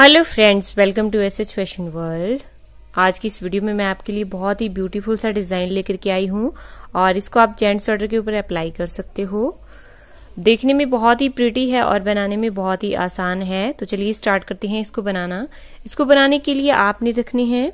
hello friends welcome to S H fashion world आज की इस वीडियो में मैं आपके लिए बहुत ही ब्यूटीफुल सा डिजाइन लेकर के आई हूं और इसको आप जेंट्स ऑर्डर के ऊपर अप्लाई कर सकते हो देखने में बहुत ही प्रिटी है और बनाने में बहुत ही आसान है तो चलिए स्टार्ट करते हैं इसको बनाना इसको बनाने के लिए आपने रखने हैं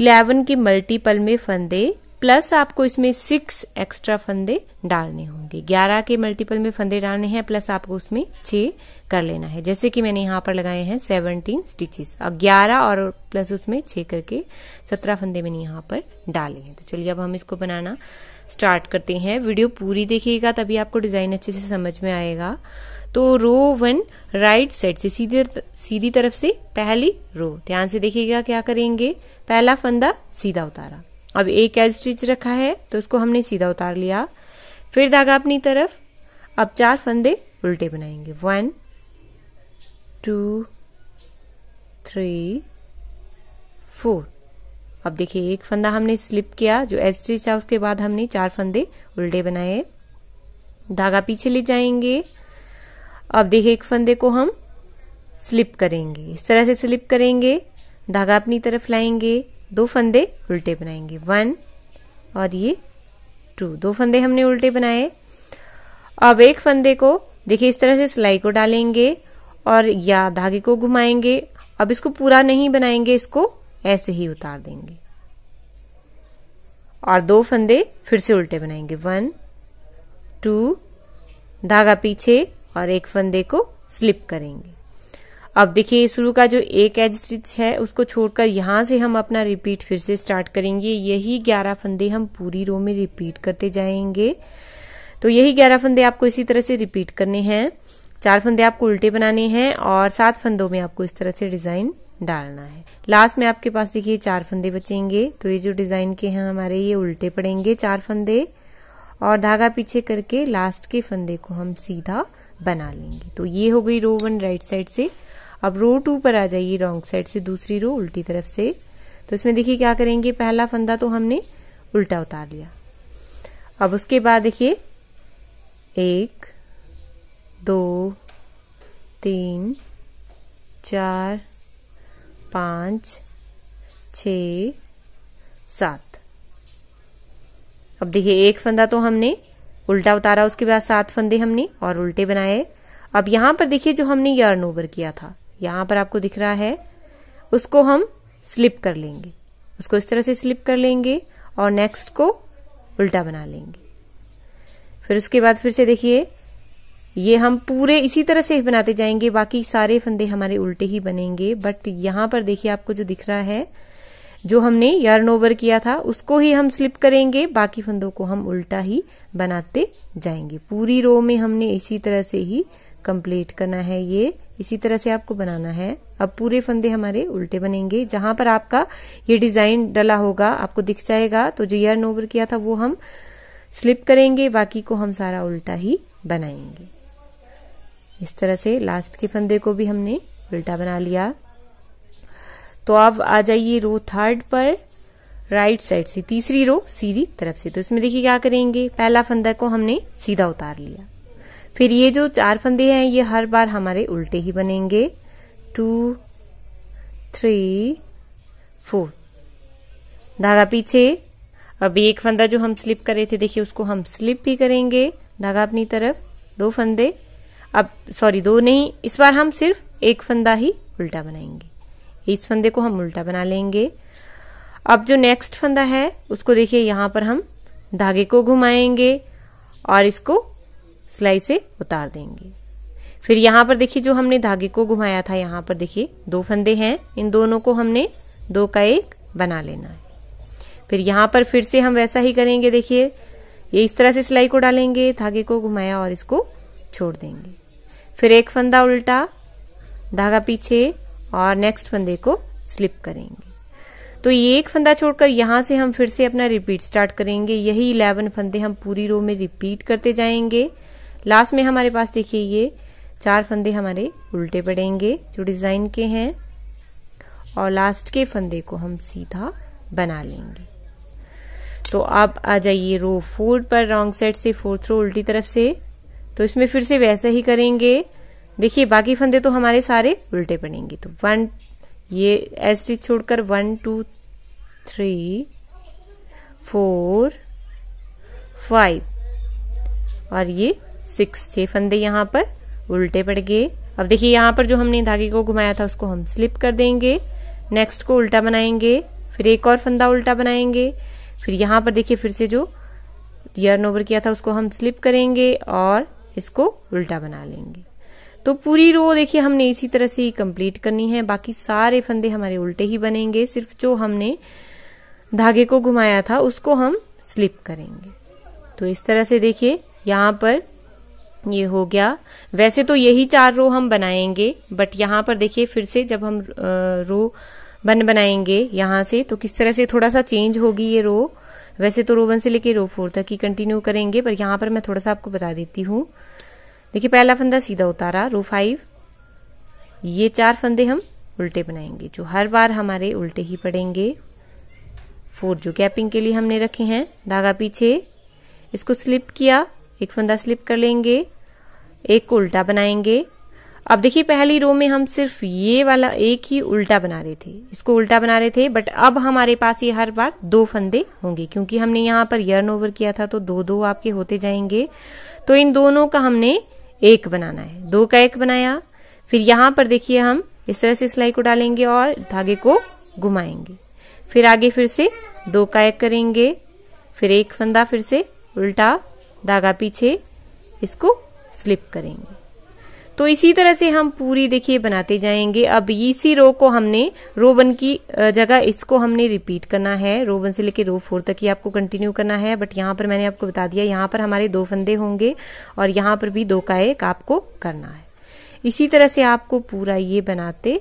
इलेवन के मल्टीपल में फंदे प्लस आपको इसमें सिक्स एक्स्ट्रा फंदे डालने होंगे ग्यारह के मल्टीपल में फंदे डालने हैं प्लस आपको उसमें छह कर लेना है जैसे कि मैंने यहां पर लगाए हैं सेवनटीन स्टिचेस और ग्यारह और प्लस उसमें छ करके सत्रह फंदे मैंने यहां पर डाले हैं तो चलिए अब हम इसको बनाना स्टार्ट करते हैं वीडियो पूरी देखिएगा तभी आपको डिजाइन अच्छे से समझ में आएगा तो रो वन राइट साइड से सीधे सीधी तरफ से पहली रो ध्यान से देखिएगा क्या करेंगे पहला फंदा सीधा उतारा अब एक एज स्टिच रखा है तो उसको हमने सीधा उतार लिया फिर धागा अपनी तरफ अब चार फंदे उल्टे बनाएंगे वन टू थ्री फोर अब देखिए एक फंदा हमने स्लिप किया जो एज स्टिच था उसके बाद हमने चार फंदे उल्टे बनाए धागा पीछे ले जाएंगे अब देखिए एक फंदे को हम स्लिप करेंगे इस तरह से स्लिप करेंगे धागा अपनी तरफ लाएंगे दो फंदे उल्टे बनाएंगे वन और ये टू दो फंदे हमने उल्टे बनाए अब एक फंदे को देखिए इस तरह से सिलाई को डालेंगे और या धागे को घुमाएंगे अब इसको पूरा नहीं बनाएंगे इसको ऐसे ही उतार देंगे और दो फंदे फिर से उल्टे बनाएंगे वन टू धागा पीछे और एक फंदे को स्लिप करेंगे अब देखिए शुरू का जो एक एज स्टिच है उसको छोड़कर यहां से हम अपना रिपीट फिर से स्टार्ट करेंगे यही ग्यारह फंदे हम पूरी रो में रिपीट करते जाएंगे तो यही ग्यारह फंदे आपको इसी तरह से रिपीट करने हैं चार फंदे आपको उल्टे बनाने हैं और सात फंदों में आपको इस तरह से डिजाइन डालना है लास्ट में आपके पास देखिए चार फंदे बचेंगे तो ये जो डिजाइन के हैं हमारे ये उल्टे पड़ेंगे चार फंदे और धागा पीछे करके लास्ट के फंदे को हम सीधा बना लेंगे तो ये हो गई रो वन राइट साइड से अब रो टू पर आ जाइए रॉन्ग साइड से दूसरी रो उल्टी तरफ से तो इसमें देखिए क्या करेंगे पहला फंदा तो हमने उल्टा उतार लिया अब उसके बाद देखिए एक दो तीन चार पांच छ सात अब देखिए एक फंदा तो हमने उल्टा उतारा उसके बाद सात फंदे हमने और उल्टे बनाए अब यहां पर देखिए जो हमने यर्न ओवर किया था यहां पर आपको दिख रहा है उसको हम स्लिप कर लेंगे उसको इस तरह से स्लिप कर लेंगे और नेक्स्ट को उल्टा बना लेंगे फिर उसके बाद फिर से देखिए ये हम पूरे इसी तरह से बनाते जाएंगे बाकी सारे फंदे हमारे उल्टे ही बनेंगे बट यहां पर देखिए आपको जो दिख रहा है जो हमने यर्न ओवर किया था उसको ही हम स्लिप करेंगे बाकी फंदों को हम उल्टा ही बनाते जाएंगे पूरी रो में हमने इसी तरह से ही कंप्लीट करना है ये इसी तरह से आपको बनाना है अब पूरे फंदे हमारे उल्टे बनेंगे जहां पर आपका ये डिजाइन डला होगा आपको दिख जाएगा तो जो यर्न ओवर किया था वो हम स्लिप करेंगे बाकी को हम सारा उल्टा ही बनाएंगे इस तरह से लास्ट के फंदे को भी हमने उल्टा बना लिया तो आप आ जाइए रो थर्ड पर राइट साइड से तीसरी रो सीधी तरफ से तो इसमें देखिए क्या करेंगे पहला फंदा को हमने सीधा उतार लिया फिर ये जो चार फंदे हैं ये हर बार हमारे उल्टे ही बनेंगे टू थ्री फोर धागा पीछे अब एक फंदा जो हम स्लिप कर रहे थे देखिए उसको हम स्लिप भी करेंगे धागा अपनी तरफ दो फंदे अब सॉरी दो नहीं इस बार हम सिर्फ एक फंदा ही उल्टा बनाएंगे इस फंदे को हम उल्टा बना लेंगे अब जो नेक्स्ट फंदा है उसको देखिए यहां पर हम धागे को घुमाएंगे और इसको सिलाई से उतार देंगे फिर यहां पर देखिए जो हमने धागे को घुमाया था यहां पर देखिए दो फंदे हैं इन दोनों को हमने दो का एक बना लेना है फिर यहां पर फिर से हम वैसा ही करेंगे देखिए ये इस तरह से सिलाई को डालेंगे धागे को घुमाया और इसको छोड़ देंगे फिर एक फंदा उल्टा धागा पीछे और नेक्स्ट फंदे को स्लिप करेंगे तो ये एक फंदा छोड़कर यहां से हम फिर से अपना रिपीट स्टार्ट करेंगे यही इलेवन फंदे हम पूरी रो में रिपीट करते जाएंगे लास्ट में हमारे पास देखिए ये चार फंदे हमारे उल्टे पड़ेंगे जो डिजाइन के हैं और लास्ट के फंदे को हम सीधा बना लेंगे तो आप आ जाइए रो फोर पर रॉन्ग साइड से फोर्थ रो उल्टी तरफ से तो इसमें फिर से वैसा ही करेंगे देखिए बाकी फंदे तो हमारे सारे उल्टे पड़ेंगे तो वन ये एस टी छोड़कर one two three four five और ये सिक्स छह फंदे यहाँ पर उल्टे पड़ गए अब देखिए यहाँ पर जो हमने धागे को घुमाया था उसको हम स्लिप कर देंगे नेक्स्ट को उल्टा बनाएंगे फिर एक और फंदा उल्टा बनाएंगे फिर यहाँ पर देखिए फिर से जो यर्न ओवर किया था उसको हम स्लिप करेंगे और इसको उल्टा बना लेंगे तो पूरी रो देखिए हमने इसी तरह से ही कंप्लीट करनी है बाकी सारे फंदे हमारे उल्टे ही बनेंगे सिर्फ जो हमने धागे को घुमाया था उसको हम स्लिप करेंगे तो इस तरह से देखिए यहाँ पर ये हो गया वैसे तो यही चार रो हम बनाएंगे बट यहाँ पर देखिए फिर से जब हम रो बन बनाएंगे यहाँ से तो किस तरह से थोड़ा सा चेंज होगी ये रो वैसे तो रो वन से लेके रो फोर तक ही कंटिन्यू करेंगे पर यहाँ पर मैं थोड़ा सा आपको बता देती हूँ देखिए पहला फंदा सीधा उतारा रो फाइव ये चार फंदे हम उल्टे बनाएंगे जो हर बार हमारे उल्टे ही पड़ेंगे फोर जो गैपिंग के लिए हमने रखे हैं धागा पीछे इसको स्लिप किया एक फंदा स्लिप कर लेंगे एक को उल्टा बनाएंगे अब देखिए पहली रो में हम सिर्फ ये वाला एक ही उल्टा बना रहे थे इसको उल्टा बना रहे थे बट अब हमारे पास ये हर बार दो फंदे होंगे क्योंकि हमने यहाँ पर यर्न ओवर किया था तो दो दो आपके होते जाएंगे तो इन दोनों का हमने एक बनाना है दो का एक बनाया फिर यहाँ पर देखिए हम इस तरह से सिलाई को डालेंगे और धागे को घुमाएंगे फिर आगे फिर से दो का एक करेंगे फिर एक फंदा फिर से उल्टा धागा पीछे इसको स्लिप करेंगे तो इसी तरह से हम पूरी देखिए बनाते जाएंगे अब इसी रो को हमने रो वन की जगह इसको हमने रिपीट करना है रो वन से लेके रो फोर तक ही आपको कंटिन्यू करना है बट यहां पर मैंने आपको बता दिया यहां पर हमारे दो फंदे होंगे और यहां पर भी दो का एक आपको करना है इसी तरह से आपको पूरा ये बनाते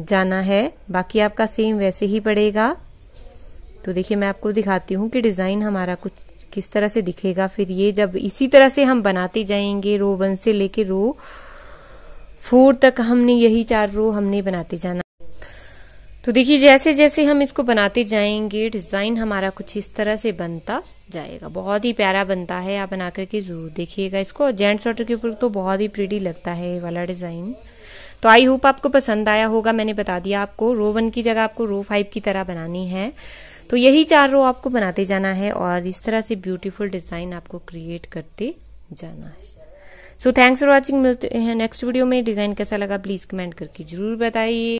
जाना है बाकी आपका सेम वैसे ही पड़ेगा तो देखिए मैं आपको दिखाती हूं कि डिजाइन हमारा कुछ किस तरह से दिखेगा फिर ये जब इसी तरह से हम बनाते जाएंगे रो वन से लेके रो फोर तक हमने यही चार रो हमने बनाते जाना तो देखिए जैसे जैसे हम इसको बनाते जाएंगे डिजाइन हमारा कुछ इस तरह से बनता जाएगा बहुत ही प्यारा बनता है आप बना करके जरूर देखिएगा इसको जेंट्स ऑर्डर के ऊपर तो बहुत ही प्रीटी लगता है ये वाला डिजाइन तो आई होप आपको पसंद आया होगा मैंने बता दिया आपको रो वन की जगह आपको रो फाइव की तरह बनानी है तो यही चार रो आपको बनाते जाना है और इस तरह से ब्यूटीफुल डिजाइन आपको क्रिएट करते जाना है सो थैंक्स फॉर वॉचिंग मिलते हैं नेक्स्ट वीडियो में डिजाइन कैसा लगा प्लीज कमेंट करके जरूर बताइए